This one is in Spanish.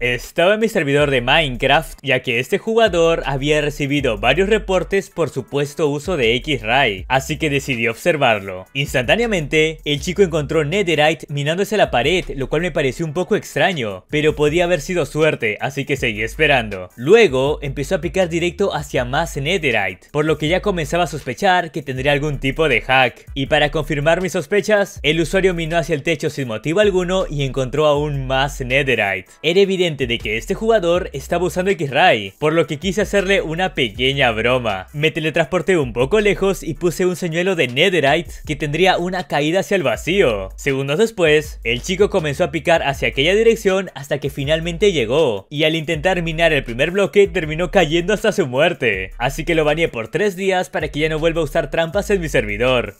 Estaba en mi servidor de Minecraft, ya que este jugador había recibido varios reportes por supuesto uso de X-Ray, así que decidí observarlo. Instantáneamente, el chico encontró Netherite minándose la pared, lo cual me pareció un poco extraño, pero podía haber sido suerte, así que seguí esperando. Luego, empezó a picar directo hacia más Netherite, por lo que ya comenzaba a sospechar que tendría algún tipo de hack. Y para confirmar mis sospechas, el usuario minó hacia el techo sin motivo alguno y encontró aún más Netherite. Era evidente de que este jugador estaba usando X-Ray, por lo que quise hacerle una pequeña broma. Me teletransporté un poco lejos y puse un señuelo de Netherite que tendría una caída hacia el vacío. Segundos después, el chico comenzó a picar hacia aquella dirección hasta que finalmente llegó, y al intentar minar el primer bloque terminó cayendo hasta su muerte. Así que lo baneé por 3 días para que ya no vuelva a usar trampas en mi servidor.